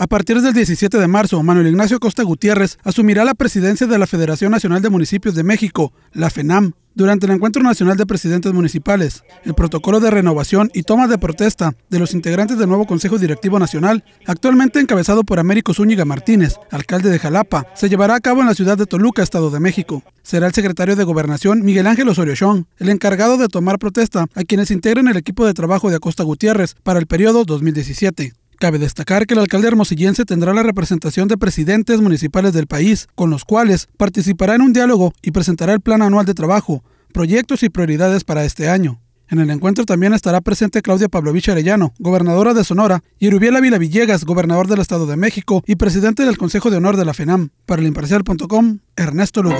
A partir del 17 de marzo, Manuel Ignacio Costa Gutiérrez asumirá la presidencia de la Federación Nacional de Municipios de México, la FENAM, durante el Encuentro Nacional de Presidentes Municipales. El protocolo de renovación y toma de protesta de los integrantes del nuevo Consejo Directivo Nacional, actualmente encabezado por Américo Zúñiga Martínez, alcalde de Jalapa, se llevará a cabo en la ciudad de Toluca, Estado de México. Será el secretario de Gobernación Miguel Ángel Osorio Chong, el encargado de tomar protesta a quienes integren el equipo de trabajo de Acosta Gutiérrez para el periodo 2017. Cabe destacar que el alcalde hermosillense tendrá la representación de presidentes municipales del país, con los cuales participará en un diálogo y presentará el plan anual de trabajo, proyectos y prioridades para este año. En el encuentro también estará presente Claudia Pavlovich Arellano, gobernadora de Sonora, y Rubiela Vila Villegas, gobernador del Estado de México y presidente del Consejo de Honor de la FENAM. Para el imparcial.com, Ernesto Lugo.